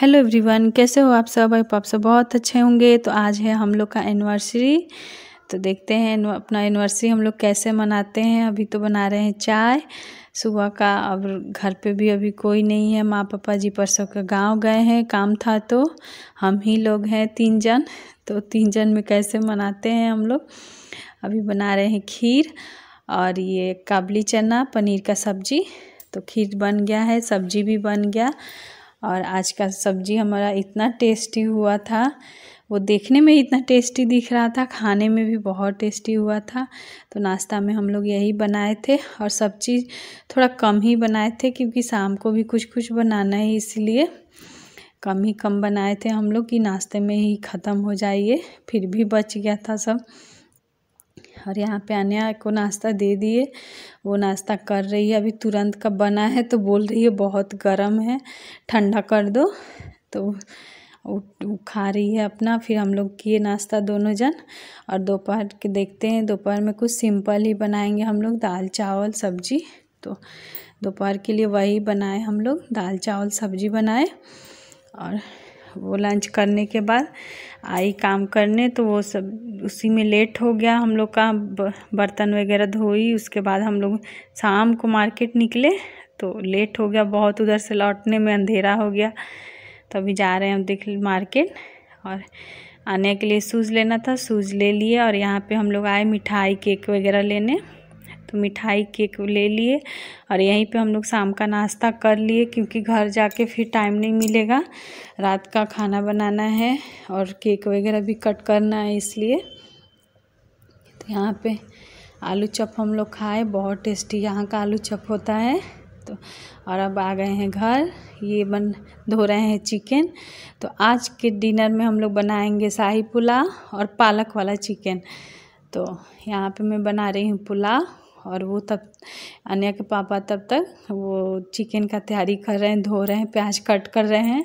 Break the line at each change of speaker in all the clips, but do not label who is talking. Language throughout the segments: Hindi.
हेलो एवरीवन कैसे हो आप सब आई पाप सब बहुत अच्छे होंगे तो आज है हम लोग का एनिवर्सरी तो देखते हैं अपना एनिवर्सरी हम लोग कैसे मनाते हैं अभी तो बना रहे हैं चाय सुबह का अब घर पे भी अभी कोई नहीं है माँ पापा जी परसों का गांव गए हैं काम था तो हम ही लोग हैं तीन जन तो तीन जन में कैसे मनाते हैं हम लोग अभी बना रहे हैं खीर और ये काबली चना पनीर का सब्जी तो खीर बन गया है सब्जी भी बन गया और आज का सब्जी हमारा इतना टेस्टी हुआ था वो देखने में इतना टेस्टी दिख रहा था खाने में भी बहुत टेस्टी हुआ था तो नाश्ता में हम लोग यही बनाए थे और सब चीज़ थोड़ा कम ही बनाए थे क्योंकि शाम को भी कुछ कुछ बनाना है इसलिए कम ही कम बनाए थे हम लोग कि नाश्ते में ही ख़त्म हो जाइए फिर भी बच गया था सब और यहाँ पे अन्या को नाश्ता दे दिए वो नाश्ता कर रही है अभी तुरंत का बना है तो बोल रही है बहुत गर्म है ठंडा कर दो तो वो खा रही है अपना फिर हम लोग किए नाश्ता दोनों जन और दोपहर के देखते हैं दोपहर में कुछ सिंपल ही बनाएंगे हम लोग दाल चावल सब्जी तो दोपहर के लिए वही बनाए हम लोग दाल चावल सब्जी बनाए और वो लंच करने के बाद आई काम करने तो वो सब उसी में लेट हो गया हम लोग का बर्तन वगैरह धोई उसके बाद हम लोग शाम को मार्केट निकले तो लेट हो गया बहुत उधर से लौटने में अंधेरा हो गया तो अभी जा रहे हैं हम देख मार्केट और आने के लिए शूज़ लेना था शूज़ ले लिए और यहाँ पे हम लोग आए मिठाई केक वगैरह लेने तो मिठाई केक ले लिए और यहीं पे हम लोग शाम का नाश्ता कर लिए क्योंकि घर जाके फिर टाइम नहीं मिलेगा रात का खाना बनाना है और केक वगैरह भी कट करना है इसलिए तो यहाँ पे आलू चप हम लोग खाए बहुत टेस्टी यहाँ का आलू चप होता है तो और अब आ गए हैं घर ये बन धो रहे हैं चिकन तो आज के डिनर में हम लोग बनाएंगे शाही पुलाव और पालक वाला चिकन तो यहाँ पे मैं बना रही हूँ पुलाव और वो तब अन्या के पापा तब तक वो चिकन का तैयारी कर रहे हैं धो रहे हैं प्याज कट कर रहे हैं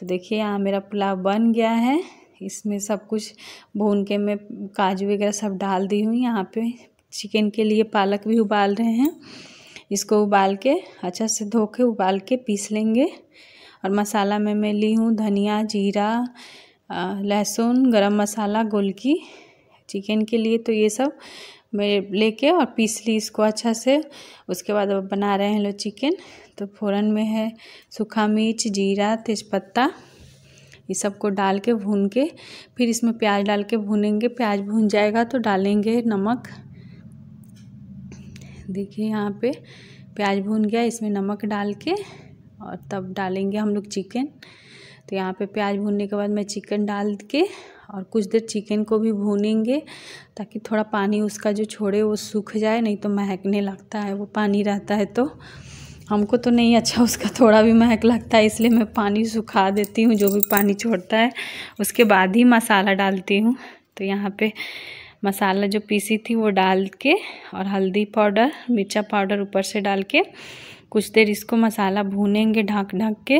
तो देखिए यहाँ मेरा पुलाव बन गया है इसमें सब कुछ भून के मैं काजू वगैरह सब डाल दी हूँ यहाँ पे चिकन के लिए पालक भी उबाल रहे हैं इसको उबाल के अच्छा से धो के उबाल के पीस लेंगे और मसाला में मैं ली हूँ धनिया जीरा लहसुन गरम मसाला गोलकी चिकन के लिए तो ये सब में लेके और पीस ली इसको अच्छा से उसके बाद अब बना रहे हैं लो चिकन तो फौरन में है सूखा मिर्च जीरा तेज़पत्ता ये सबको डाल के भून के फिर इसमें प्याज डाल के भूनेंगे प्याज भून जाएगा तो डालेंगे नमक देखिए यहाँ पे प्याज भून गया इसमें नमक डाल के और तब डालेंगे हम लोग चिकन तो यहाँ पे प्याज भूनने के बाद मैं चिकन डाल के और कुछ देर चिकन को भी भूनेंगे ताकि थोड़ा पानी उसका जो छोड़े वो सूख जाए नहीं तो महकने लगता है वो पानी रहता है तो हमको तो नहीं अच्छा उसका थोड़ा भी महक लगता है इसलिए मैं पानी सुखा देती हूँ जो भी पानी छोड़ता है उसके बाद ही मसाला डालती हूँ तो यहाँ पे मसाला जो पीसी थी वो डाल के और हल्दी पाउडर मिर्चा पाउडर ऊपर से डाल के कुछ देर इसको मसाला भूनेंगे ढक ढक के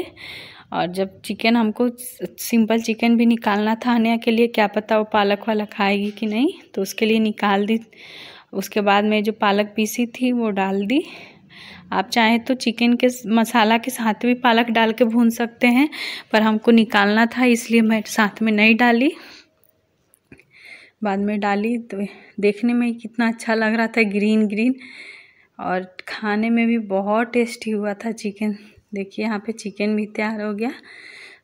और जब चिकन हमको सिंपल चिकन भी निकालना था हनिया के लिए क्या पता वो पालक वाला खाएगी कि नहीं तो उसके लिए निकाल दी उसके बाद में जो पालक पीसी थी वो डाल दी आप चाहें तो चिकन के मसाला के साथ भी पालक डाल के भून सकते हैं पर हमको निकालना था इसलिए मैं साथ में नहीं डाली बाद में डाली तो देखने में कितना अच्छा लग रहा था ग्रीन ग्रीन और खाने में भी बहुत टेस्टी हुआ था चिकन देखिए यहाँ पे चिकन भी तैयार हो गया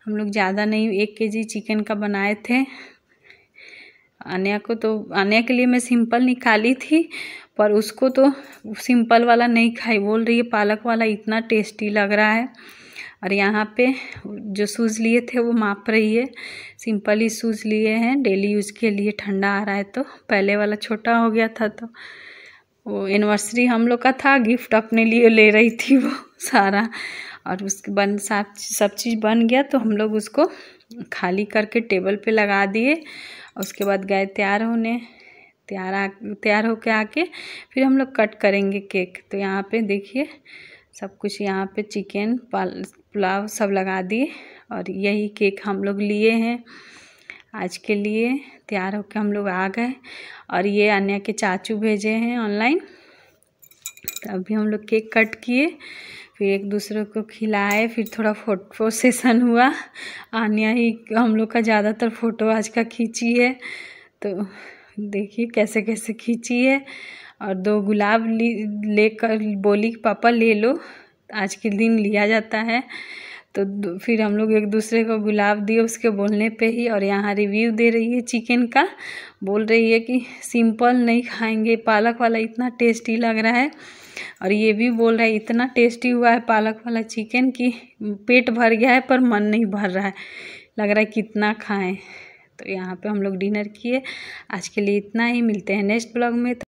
हम लोग ज़्यादा नहीं एक केजी चिकन का बनाए थे आन्या को तो आन्या के लिए मैं सिंपल निकाली थी पर उसको तो सिंपल वाला नहीं खाई बोल रही है पालक वाला इतना टेस्टी लग रहा है और यहाँ पे जो शूज़ लिए थे वो माप रही है सिंपल ही शूज़ लिए हैं डेली यूज़ के लिए ठंडा आ रहा है तो पहले वाला छोटा हो गया था तो वो एनिवर्सरी हम लोग का था गिफ्ट अपने लिए ले रही थी वो सारा और उसके बन सब सब चीज़ बन गया तो हम लोग उसको खाली करके टेबल पे लगा दिए उसके बाद गए तैयार होने तैयार आ तैयार होके आके फिर हम लोग कट करेंगे केक तो यहाँ पे देखिए सब कुछ यहाँ पे चिकन पुलाव सब लगा दिए और यही केक हम लोग लिए हैं आज के लिए तैयार होकर हम लोग आ गए और ये अन्य के चाचू भेजे हैं ऑनलाइन अभी हम लोग केक कट किए फिर एक दूसरे को खिलाए फिर थोड़ा फोटो सेशन हुआ आनिया ही हम लोग का ज़्यादातर फ़ोटो आज का खींची है तो देखिए कैसे कैसे खींची है और दो गुलाब लेकर बोली पापा ले लो आज के दिन लिया जाता है तो फिर हम लोग एक दूसरे को गुलाब दिए उसके बोलने पे ही और यहाँ रिव्यू दे रही है चिकन का बोल रही है कि सिंपल नहीं खाएंगे पालक वाला इतना टेस्टी लग रहा है और ये भी बोल रहा है इतना टेस्टी हुआ है पालक वाला चिकन कि पेट भर गया है पर मन नहीं भर रहा है लग रहा है कितना खाएँ तो यहाँ पे हम लोग डिनर किए आज के लिए इतना ही मिलते हैं नेक्स्ट ब्लॉग में